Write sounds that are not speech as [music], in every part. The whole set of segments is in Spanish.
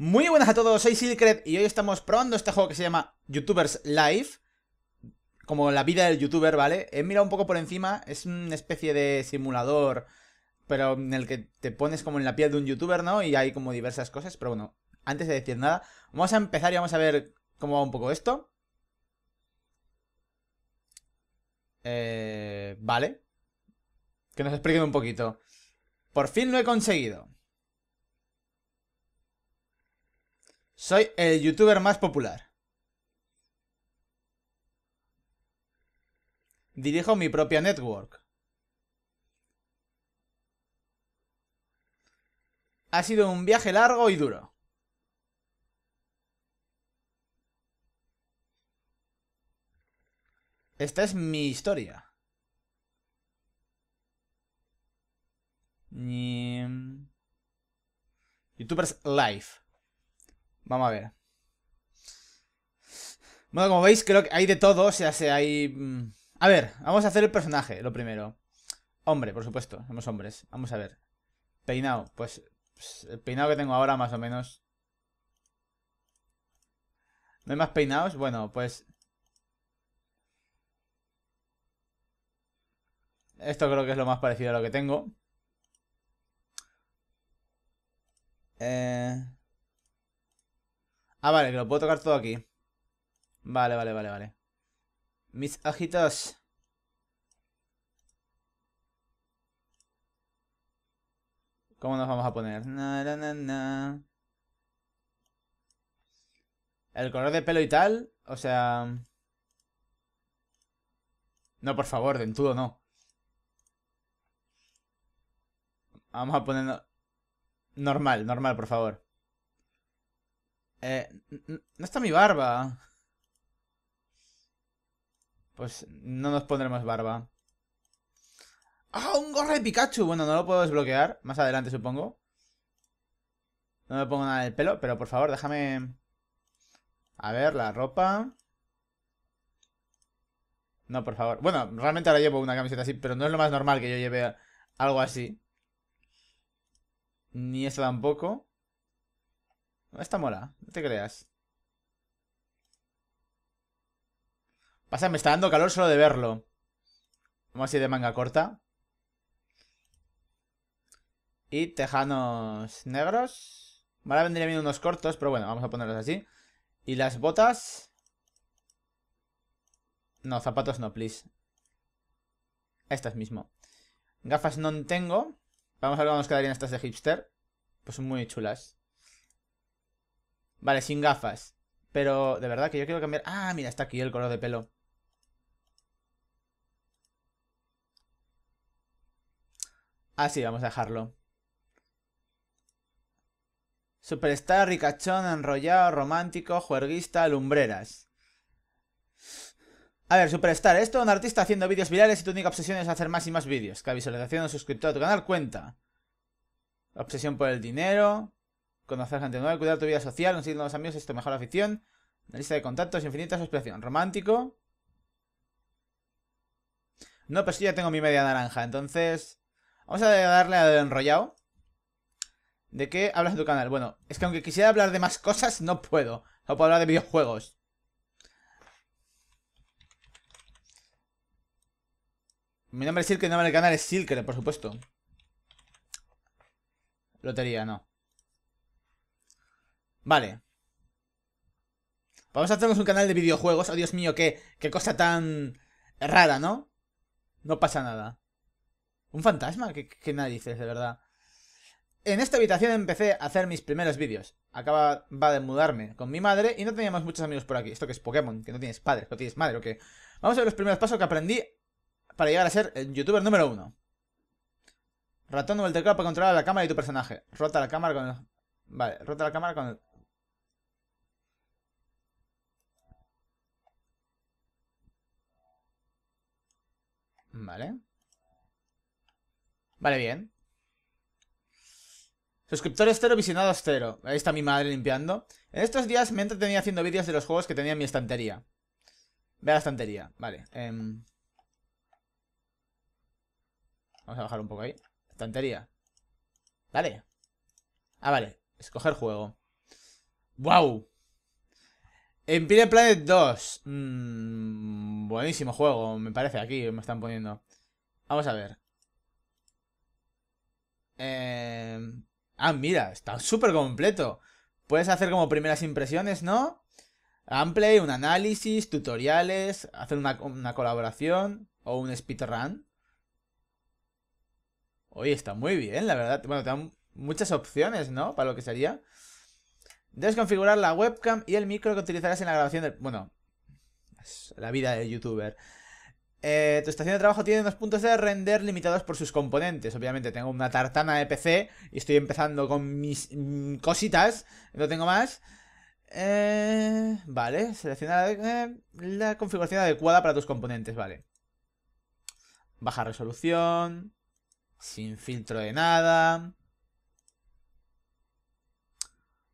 Muy buenas a todos, soy Silcred y hoy estamos probando este juego que se llama YouTubers Life como la vida del youtuber, ¿vale? He mirado un poco por encima, es una especie de simulador, pero en el que te pones como en la piel de un youtuber, ¿no? Y hay como diversas cosas, pero bueno, antes de decir nada, vamos a empezar y vamos a ver cómo va un poco esto. Eh, vale. Que nos expliquen un poquito. Por fin lo he conseguido. Soy el youtuber más popular. Dirijo mi propia network. Ha sido un viaje largo y duro. Esta es mi historia. Em, youtubers Live. Vamos a ver. Bueno, como veis, creo que hay de todo. O sea, se hay... Mm. A ver, vamos a hacer el personaje, lo primero. Hombre, por supuesto. Somos hombres. Vamos a ver. Peinado. Pues, pues el peinado que tengo ahora, más o menos. ¿No hay más peinados? Bueno, pues... Esto creo que es lo más parecido a lo que tengo. Eh... Ah, vale, que lo puedo tocar todo aquí. Vale, vale, vale, vale. Mis ajitos. ¿Cómo nos vamos a poner? Na, na, na, El color de pelo y tal, o sea... No, por favor, de todo no. Vamos a poner... Normal, normal, por favor. Eh, no está mi barba. Pues no nos pondremos barba. ¡Ah, un gorro de Pikachu! Bueno, no lo puedo desbloquear. Más adelante, supongo. No me pongo nada el pelo, pero por favor, déjame... A ver, la ropa... No, por favor. Bueno, realmente ahora llevo una camiseta así, pero no es lo más normal que yo lleve algo así. Ni eso tampoco. Esta mola, no te creas. Pasa, me está dando calor solo de verlo. Vamos a ir de manga corta. Y tejanos negros. Ahora vendría bien unos cortos, pero bueno, vamos a ponerlos así. Y las botas... No, zapatos no, please. Estas mismo. Gafas no tengo. Vamos a ver cómo nos quedarían estas de hipster. Pues muy chulas. Vale, sin gafas. Pero de verdad que yo quiero cambiar... Ah, mira, está aquí el color de pelo. Así ah, vamos a dejarlo. Superstar, ricachón, enrollado, romántico, juerguista, lumbreras. A ver, Superstar, esto es un artista haciendo vídeos virales y tu única obsesión es hacer más y más vídeos. Cada visualización o suscriptor a tu canal cuenta. Obsesión por el dinero conocer gente nueva, cuidar tu vida social, conseguir nuevos amigos es tu mejor afición. Una lista de contactos infinita, expresión. Romántico. No, pero sí ya tengo mi media naranja, entonces... Vamos a darle a lo enrollado. ¿De qué hablas en tu canal? Bueno, es que aunque quisiera hablar de más cosas, no puedo. No puedo hablar de videojuegos. Mi nombre es Silker, el nombre del canal es Silker, por supuesto. Lotería, no. Vale. Vamos a hacernos un canal de videojuegos. Oh, Dios mío, qué, cosa tan rara, ¿no? No pasa nada. ¿Un fantasma? ¿Qué, qué narices, de verdad? En esta habitación empecé a hacer mis primeros vídeos. Acaba de mudarme con mi madre y no teníamos muchos amigos por aquí. Esto que es Pokémon, que no tienes padre, no tienes madre, ¿o qué? Vamos a ver los primeros pasos que aprendí para llegar a ser el youtuber número uno. Ratón o el teclado para controlar la cámara y tu personaje. Rota la cámara con el... Vale, rota la cámara con el... Vale. Vale, bien. Suscriptores cero, visionados cero. Ahí está mi madre limpiando. En estos días me entretenía haciendo vídeos de los juegos que tenía en mi estantería. Ve a la estantería. Vale. Em. Vamos a bajar un poco ahí. Estantería. Vale Ah, vale. Escoger juego. ¡Wow! Empire Planet 2. Mm, buenísimo juego, me parece. Aquí me están poniendo. Vamos a ver. Em, ah, mira, está súper completo. Puedes hacer como primeras impresiones, ¿no? play, un análisis, tutoriales, hacer una, una colaboración o un speedrun. Oye, está muy bien, la verdad. Bueno, te dan muchas opciones, ¿no? Para lo que sería. Debes configurar la webcam y el micro que utilizarás en la grabación del... Bueno, la vida del youtuber. Eh, tu estación de trabajo tiene unos puntos de render limitados por sus componentes. Obviamente tengo una tartana de PC y estoy empezando con mis mm, cositas. No tengo más. Eh, vale, seleccionar eh, la configuración adecuada para tus componentes, vale. Baja resolución. Sin filtro de nada.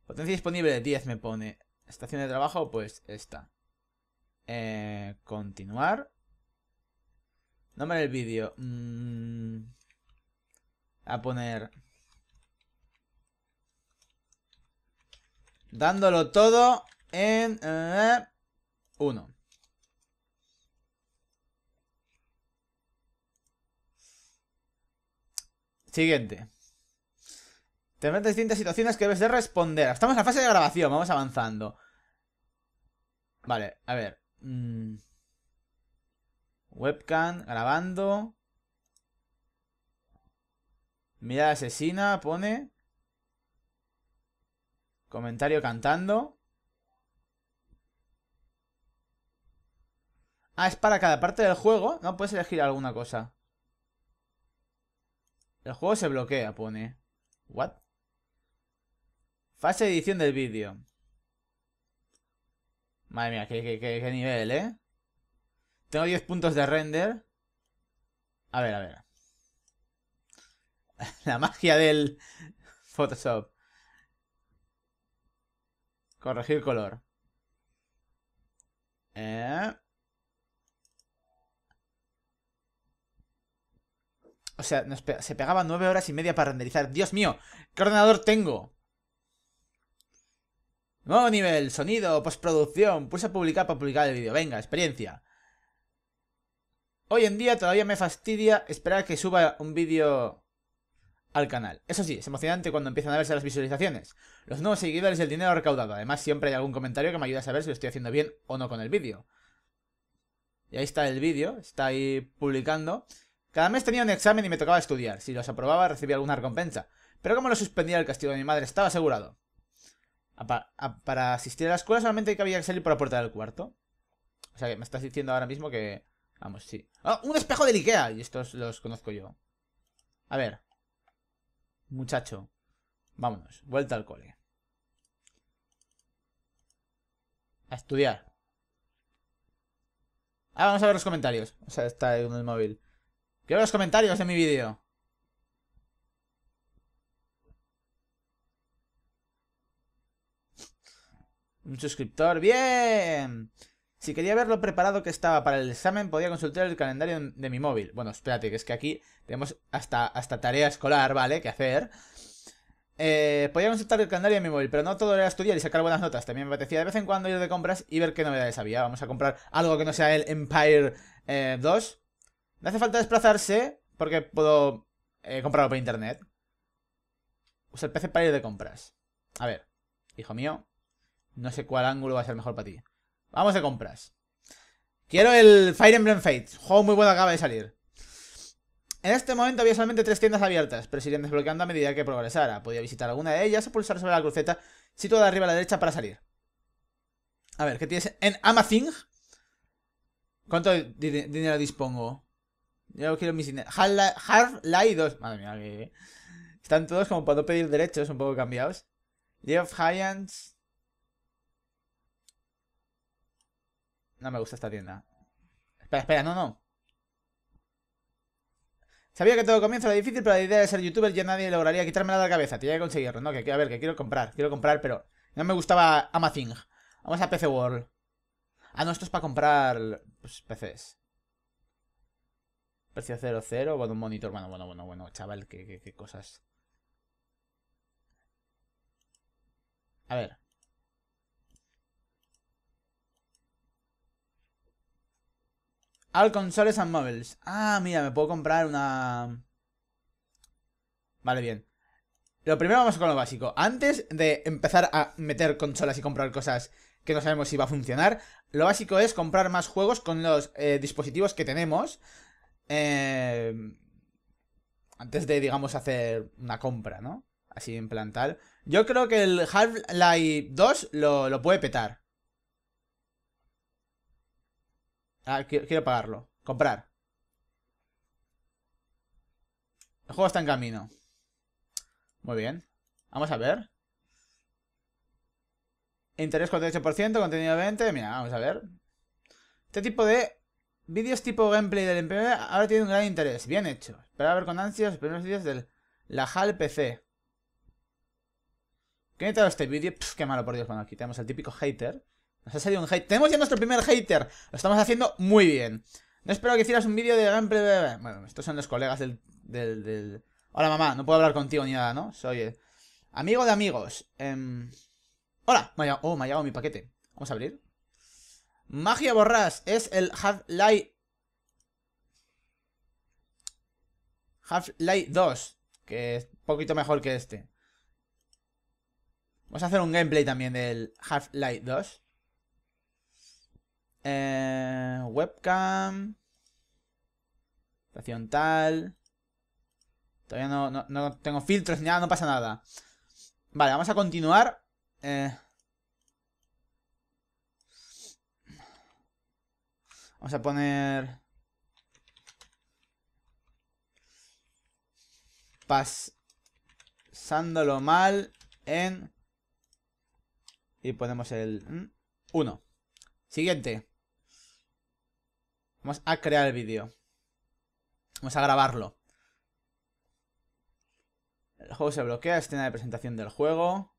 Potencia disponible 10 me pone. Estación de trabajo, pues esta. Eh, continuar. Nombre del vídeo. Mm, a poner... Dándolo todo en... 1. Eh, Siguiente. Tendrás distintas situaciones que debes de responder. Estamos en la fase de grabación, vamos avanzando. Vale, a ver. Mm. Webcam, grabando. Mirada asesina, pone. Comentario cantando. Ah, es para cada parte del juego. No puedes elegir alguna cosa. El juego se bloquea, pone. What? Fase de edición del vídeo. Madre mía, qué, nivel, ¿eh? Tengo 10 puntos de render. A ver, a ver. [laughs] La magia del Photoshop. Corregir color. Eh. O sea, se pegaba 9 horas y media para renderizar. ¡Dios mío! ¿Qué ordenador tengo? Nuevo nivel, sonido, postproducción, pulsa publicar para publicar el vídeo. Venga, experiencia. Hoy en día todavía me fastidia esperar que suba un vídeo al canal. Eso sí, es emocionante cuando empiezan a verse las visualizaciones, los nuevos seguidores y el dinero recaudado. Además, siempre hay algún comentario que me ayuda a saber si lo estoy haciendo bien o no con el vídeo. Y ahí está el vídeo, está ahí publicando. Cada mes tenía un examen y me tocaba estudiar. Si los aprobaba, recibía alguna recompensa. Pero como lo suspendía el castigo de mi madre, estaba asegurado para asistir a la escuela solamente había que salir por la puerta del cuarto. O sea que me estás diciendo ahora mismo que... Vamos, sí. ¡Oh, un espejo de Ikea! Y estos los conozco yo. A ver. Muchacho. Vámonos. Vuelta al cole. A estudiar. Ah, vamos a ver los comentarios. O sea, está en el móvil. Quiero los comentarios de mi vídeo. Un suscriptor, ¡bien! Si quería ver lo preparado que estaba para el examen, podía consultar el calendario de mi móvil. Bueno, espérate, que es que aquí tenemos hasta, hasta tarea escolar, ¿vale? Que hacer. Eh, podía consultar el calendario de mi móvil, pero no todo era estudiar y sacar buenas notas. También me apetecía de vez en cuando ir de compras y ver qué novedades había. Vamos a comprar algo que no sea el Empire 2. Eh, no hace falta desplazarse porque puedo eh, comprarlo por internet. Usa el PC para ir de compras. A ver, hijo mío, no sé cuál ángulo va a ser mejor para ti. Vamos de compras. Quiero el Fire Emblem Fate Juego muy bueno acaba de salir. En este momento había solamente tres tiendas abiertas, pero se irían desbloqueando a medida que progresara. Podía visitar alguna de ellas o pulsar sobre la cruceta situada arriba a la derecha para salir. A ver, ¿qué tienes en Amazing? ¿Cuánto dinero dispongo? Yo quiero mis dinero. half Light 2. Madre mía, que... Están todos como para no pedir derechos, un poco cambiados. Jeff Hyans. No me gusta esta tienda. Espera, espera, no, no. Sabía que todo comienza era difícil, pero la idea de ser youtuber ya nadie lograría quitarme de la cabeza. Tenía que conseguirlo, ¿no? Que, a ver, que quiero comprar, quiero comprar, pero no me gustaba Amazing. Vamos a PC World. Ah, no, esto es para comprar pues, PCs. Precio 00, bueno, un monitor. Bueno, bueno, bueno, bueno, chaval, qué cosas. A ver. All consoles and mobiles. Ah, mira, me puedo comprar una... Vale, bien. Lo primero vamos con lo básico. Antes de empezar a meter consolas y comprar cosas que no sabemos si va a funcionar, lo básico es comprar más juegos con los eh, dispositivos que tenemos. Eh, antes de, digamos, hacer una compra, ¿no? Así en plan tal. Yo creo que el Half-Life 2 lo, lo puede petar. Ah, quiero, pagarlo. Comprar. El juego está en camino. Muy bien. Vamos a ver. Interés 48%, contenido 20%. Mira, vamos a ver. Este tipo de vídeos tipo gameplay del MPB ahora tiene un gran interés. Bien hecho. a ver con ansias los primeros vídeos del la HAL PC. ¿Qué ha este vídeo? Qué malo, por Dios. Bueno, aquí tenemos al típico hater. Nos ha salido un hate. Tenemos ya nuestro primer hater. Lo estamos haciendo muy bien. No espero que hicieras un vídeo de gameplay. Bueno, estos son los colegas del, Hola, mamá. No puedo hablar contigo ni nada, ¿no? Soy amigo de amigos. Em, hola. Oh, me ha llegado mi paquete. Vamos a abrir. Magia borras es el Half-Life... Half-Life 2. Que es un poquito mejor que este. Vamos a hacer un gameplay también del Half-Life 2. Eh, webcam. Estación tal. Todavía no, no, tengo filtros ni nada, no pasa nada. Vale, vamos a continuar. Eh. vamos a poner... Pasándolo mal en... Y ponemos el 1. Mm, Siguiente. Vamos a crear el vídeo. Vamos a grabarlo. El juego se bloquea, escena de presentación del juego.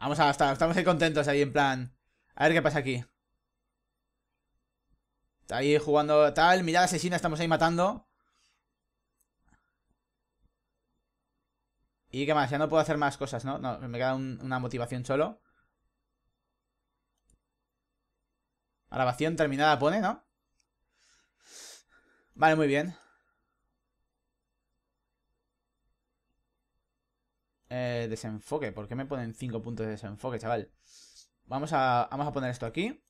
Vamos a estar, estamos contentos ahí en plan. A ver qué pasa aquí. Está ahí jugando tal, mira asesina, estamos ahí matando. ¿Y qué más? Ya no puedo hacer más cosas, ¿no? No, me queda una motivación solo. Grabación terminada pone, ¿no? Vale, muy bien. Eh, desenfoque. ¿Por qué me ponen 5 puntos de desenfoque, chaval? Vamos a, vamos a poner esto aquí.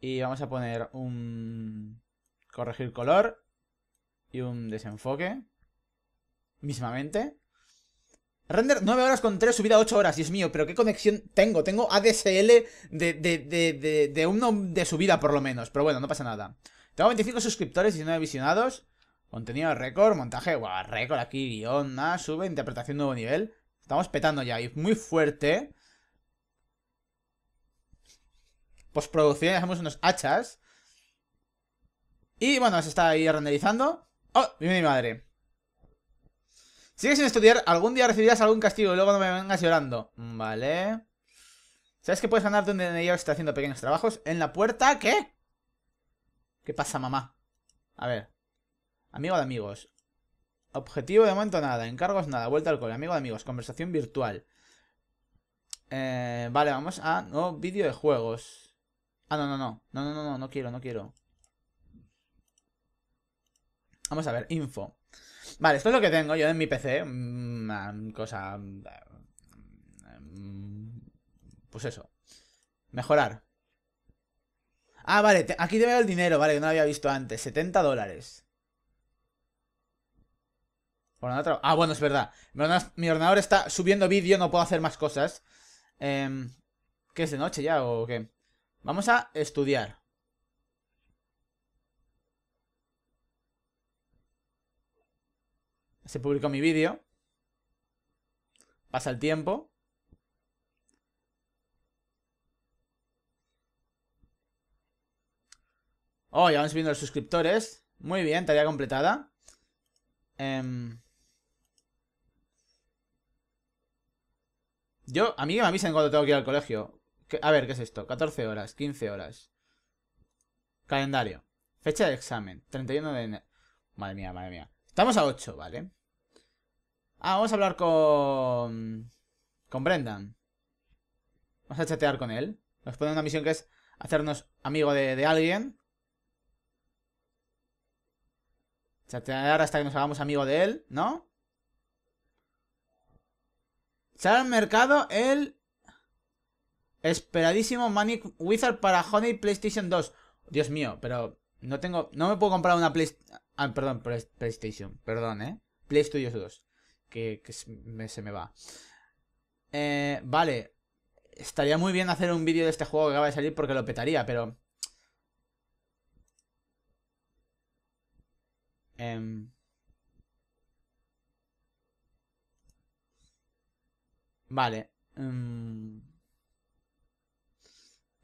Y vamos a poner un... Corregir color. Y un desenfoque. Mismamente. Render 9 horas con 3, subida 8 horas, Dios mío, pero qué conexión tengo. Tengo ADSL de, de, de, uno de subida por lo menos, pero bueno, no pasa nada. Tengo 25 suscriptores, y 19 visionados, contenido récord, montaje, guau, récord aquí, guión, nada, sube, interpretación nuevo nivel. Estamos petando ya, y muy fuerte. Postproducción, hacemos unos hachas. Y bueno, se está ahí renderizando. ¡Oh! ¡Mi madre! ¿Sigues sin estudiar, algún día recibirás algún castigo y luego no me vengas llorando. Mm, vale. ¿Sabes que puedes ganar donde yo está haciendo pequeños trabajos? ¿En la puerta? ¿Qué? ¿Qué pasa, mamá? A ver. Amigo de amigos. Objetivo de momento nada. Encargos nada. Vuelta al cole. Amigo de amigos. Conversación virtual. Eh, vale, vamos a... No, vídeo de juegos. Ah, no, no, no. No, no, no, no. No quiero, no quiero. Vamos a ver. Info. Vale, esto es lo que tengo yo en mi PC. Mm, ah, cosa... Mm, pues eso. Mejorar. Ah, vale, aquí te veo el dinero, vale, que no lo había visto antes. 70 dólares. ah, bueno, es verdad. Mi ordenador está subiendo vídeo, no puedo hacer más cosas. Em, ¿Qué es de noche ya o qué? Vamos a estudiar. Se publicó mi vídeo. Pasa el tiempo. Oh, ya van subiendo los suscriptores. Muy bien, tarea completada. Em. Yo, a mí me avisen cuando tengo que ir al colegio. A ver, ¿qué es esto? 14 horas, 15 horas. Calendario. Fecha de examen, 31 de enero. Madre mía, madre mía. Estamos a 8, ¿vale? Ah, vamos a hablar con... Con Brendan. Vamos a chatear con él. Nos pone una misión que es hacernos amigo de, alguien. Chatear hasta que nos hagamos amigo de él, ¿no? Sale al mercado el esperadísimo Manic Wizard para Honey PlayStation 2. Dios mío, pero no tengo... No me puedo comprar una Play... Ah, perdón, PlayStation. Perdón, ¿eh? Play Studios 2 que, se, me, va. Eh, vale. Estaría muy bien hacer un vídeo de este juego que acaba de salir porque lo petaría, pero... Em. Vale. Em.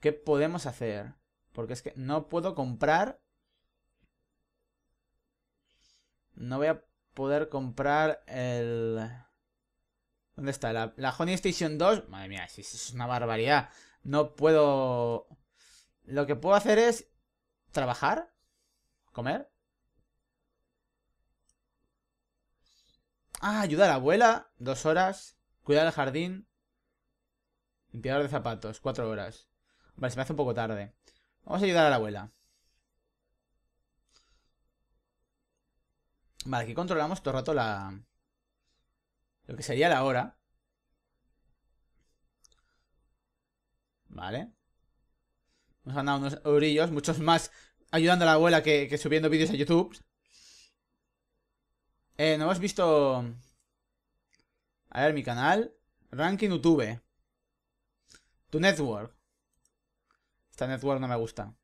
¿Qué podemos hacer? Porque es que no puedo comprar... No voy a poder comprar el... ¿Dónde está? La, Honey Station 2. Madre mía, es, una barbaridad. No puedo... Lo que puedo hacer es trabajar, comer. Ah, ayuda a la abuela, dos horas. Cuidar el jardín. Limpiador de zapatos, cuatro horas. Vale, se me hace un poco tarde. Vamos a ayudar a la abuela. Vale, aquí controlamos todo el rato la... Lo que sería la hora. Vale. Nos han dado unos orillos, muchos más ayudando a la abuela que, que subiendo vídeos a YouTube. Eh, no hemos visto... A ver, mi canal. Ranking YouTube. Tu network. Esta network no me gusta.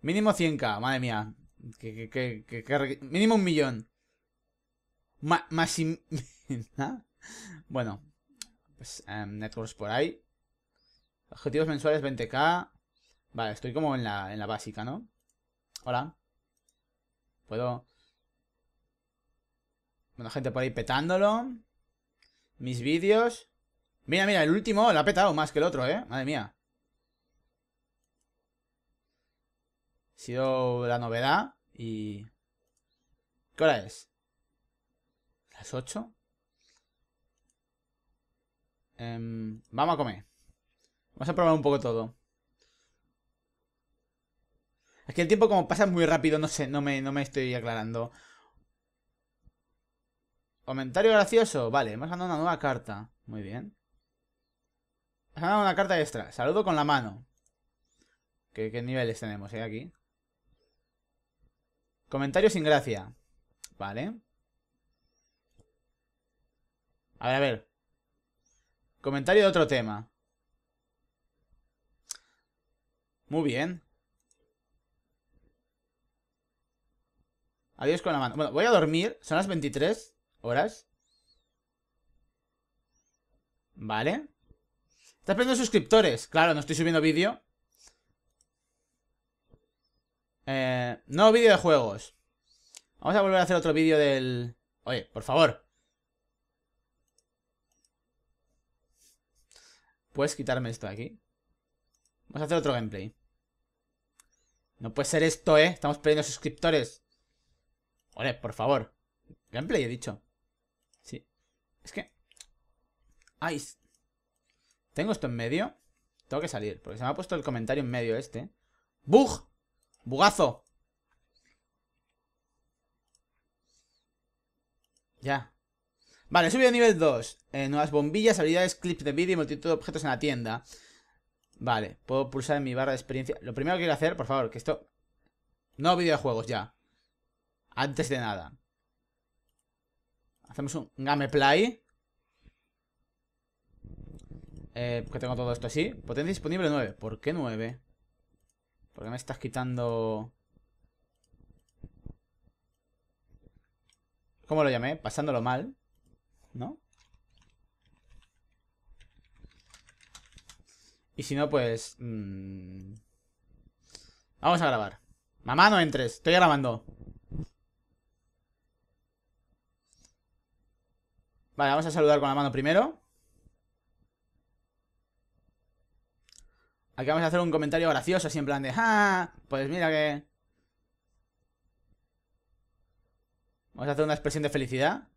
Mínimo 100k, madre mía. Que, mínimo un millón. más [laughs] bueno, pues em, networks por ahí. Objetivos mensuales 20k. Vale, estoy como en la, en la básica, ¿no? Hola. Puedo... Bueno, gente por ahí petándolo. Mis vídeos. Mira, mira, el último la ha petado más que el otro, ¿eh? Madre mía. sido la novedad y... ¿Qué hora es? ¿Las 8? Em, vamos a comer. Vamos a probar un poco todo. Es que el tiempo como pasa muy rápido, no sé, no me, no me estoy aclarando. Comentario gracioso. Vale, hemos ganado una nueva carta. Muy bien. Hemos ganado una carta extra. Saludo con la mano. ¿Qué, niveles tenemos eh, aquí? Comentario sin gracia. Vale. A ver, a ver. Comentario de otro tema. Muy bien. Adiós con la mano. Bueno, voy a dormir. Son las 23 horas. Vale. Estás perdiendo suscriptores. Claro, no estoy subiendo vídeo. Eh, no vídeo de juegos. Vamos a volver a hacer otro vídeo del... Oye, por favor. ¿Puedes quitarme esto de aquí? Vamos a hacer otro gameplay. No puede ser esto, ¿eh? Estamos perdiendo suscriptores. Oye, por favor. Gameplay, he dicho. Sí. Es que... Ay. Tengo esto en medio. Tengo que salir, porque se me ha puesto el comentario en medio este. ¡Bug! Bugazo. Ya. Vale, subido a nivel 2. Eh, nuevas bombillas, habilidades, clips de vídeo y multitud de objetos en la tienda. Vale, puedo pulsar en mi barra de experiencia. Lo primero que quiero hacer, por favor, que esto... No videojuegos ya. Antes de nada. Hacemos un gameplay. Eh, que tengo todo esto así. Potencia disponible 9. ¿Por qué 9? ¿Por qué me estás quitando...? ¿Cómo lo llamé? Pasándolo mal. ¿No? Y si no, pues... Mm, vamos a grabar. Mamá, no entres. Estoy grabando. Vale, vamos a saludar con la mano primero. Aquí vamos a hacer un comentario gracioso, así en plan de... ¡Ja! Pues mira que... Vamos a hacer una expresión de felicidad.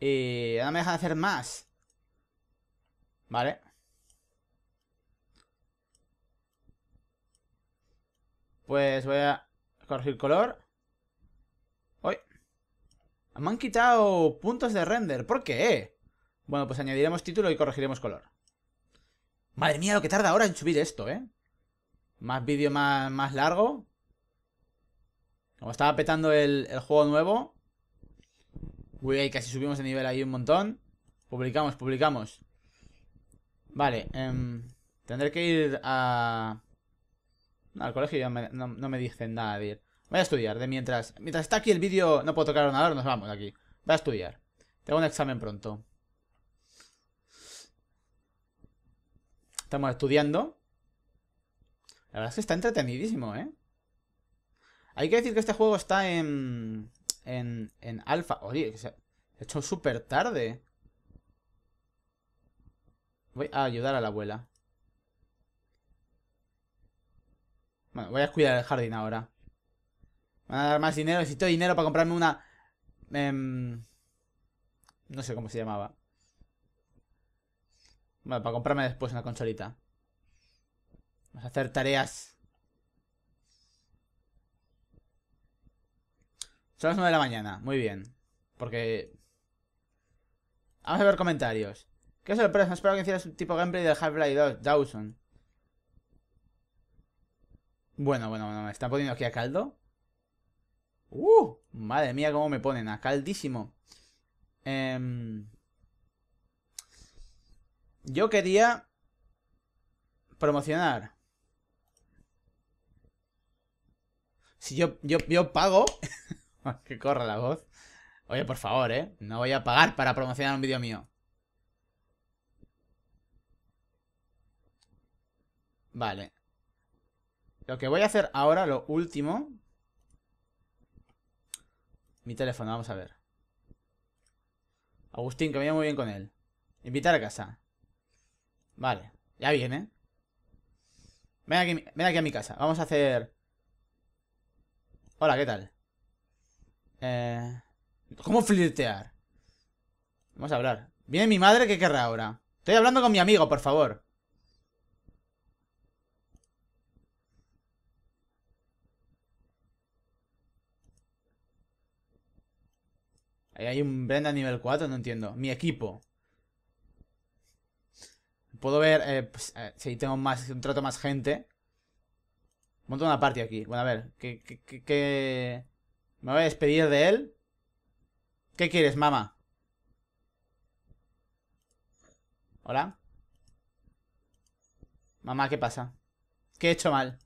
Y no me dejan hacer más. Vale. Pues voy a corregir color. Me han quitado puntos de render. ¿Por qué? Bueno, pues añadiremos título y corregiremos color. Madre mía, lo que tarda ahora en subir esto, ¿eh? Más vídeo más, largo. Como estaba petando el, juego nuevo. Uy, casi subimos de nivel ahí un montón. Publicamos, publicamos. Vale, em, tendré que ir a... al colegio ya no, me dicen nada de Voy a estudiar de mientras. Mientras está aquí el vídeo, no puedo tocar nada nos vamos de aquí. Voy a estudiar. Tengo un examen pronto. Estamos estudiando. La verdad es que está entretenidísimo, ¿eh? Hay que decir que este juego está en... En, en alfa. Oye, se hecho súper tarde. Voy a ayudar a la abuela. Bueno, voy a cuidar el jardín ahora van a dar más dinero, necesito dinero para comprarme una... Em, no sé cómo se llamaba. Bueno, para comprarme después una consolita. Vamos a hacer tareas. Son las 9 de la mañana, muy bien. Porque... Vamos a ver comentarios. Qué sorpresa, no espero que hicieras un tipo gameplay del Half-Life 2, Dawson. Bueno, bueno, bueno, me están poniendo aquí a caldo. ¡Uh! Madre mía, cómo me ponen. a caldísimo em, Yo quería promocionar. Si yo, yo, yo pago... [laughs] que corra la voz. Oye, por favor, ¿eh? No voy a pagar para promocionar un vídeo mío. Vale. Lo que voy a hacer ahora, lo último... Mi teléfono, vamos a ver. Agustín, que me muy bien con él. Invitar a casa. Vale, ya viene. Ven aquí, ven a mi casa. Vamos a hacer... Hola, ¿qué tal? Eh... ¿Cómo flirtear? Vamos a hablar. Viene mi madre, ¿qué querrá ahora? Estoy hablando con mi amigo, por favor. hay un Brenda nivel 4, no entiendo. Mi equipo. Puedo ver eh, pues, eh, si tengo más, trato más gente. Monto una party aquí. Bueno, a ver, qué... me voy a despedir de él? ¿Qué quieres, mamá? ¿Hola? Mamá, ¿qué pasa? ¿Qué he hecho mal?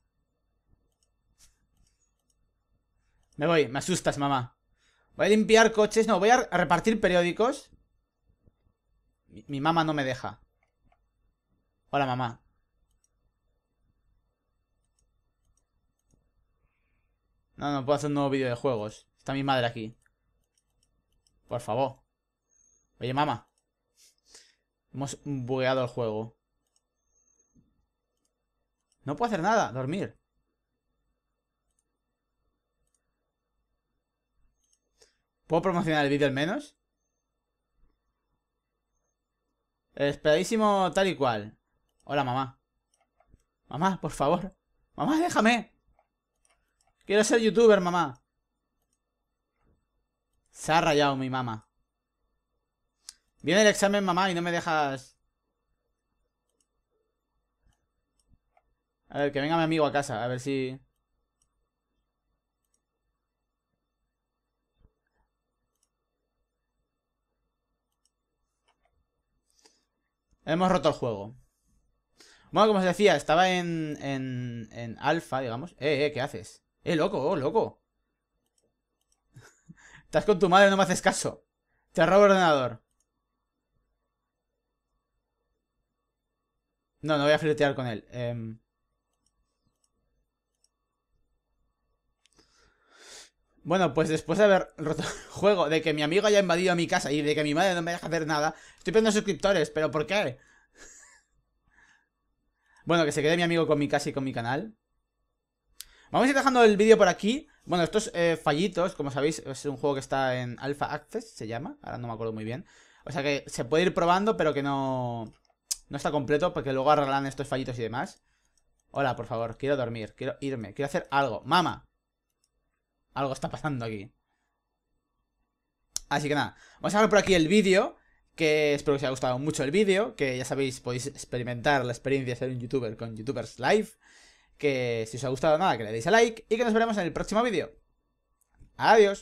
Me voy, me asustas, mamá. Voy a limpiar coches. No, voy a repartir periódicos. Mi, mamá no me deja. Hola, mamá. No, no puedo hacer un nuevo vídeo de juegos. Está mi madre aquí. Por favor. Oye, mamá. Hemos bugueado el juego. No puedo hacer nada. Dormir. ¿Puedo promocionar el vídeo al menos? Esperadísimo tal y cual. Hola, mamá. Mamá, por favor. Mamá, déjame. Quiero ser youtuber, mamá. Se ha rayado mi mamá. Viene el examen, mamá, y no me dejas... A ver, que venga mi amigo a casa, a ver si... Hemos roto el juego. Bueno, como os decía, estaba en, en, en alfa, digamos. Eh, eh, ¿qué haces? Eh, loco, oh, loco. [laughs] Estás con tu madre, no me haces caso. Te robo el ordenador. No, no voy a flirtear con él. Eh... Bueno, pues después de haber roto el juego, de que mi amigo haya invadido mi casa y de que mi madre no me deja hacer nada, estoy perdiendo suscriptores, pero ¿por qué? bueno, que se quede mi amigo con mi casa y con mi canal. Vamos a ir dejando el vídeo por aquí. Bueno, estos eh, fallitos, como sabéis, es un juego que está en Alpha Access, se llama. Ahora no me acuerdo muy bien. O sea que se puede ir probando, pero que no, no está completo, porque luego arreglan estos fallitos y demás. Hola, por favor, quiero dormir, quiero irme, quiero hacer algo. ¡Mama! Algo está pasando aquí. Así que nada, vamos a dejar por aquí el vídeo. Que espero que os haya gustado mucho el vídeo. Que ya sabéis, podéis experimentar la experiencia de ser un youtuber con YouTubers Live. Que si os ha gustado nada, que le deis a like. Y que nos veremos en el próximo vídeo. Adiós.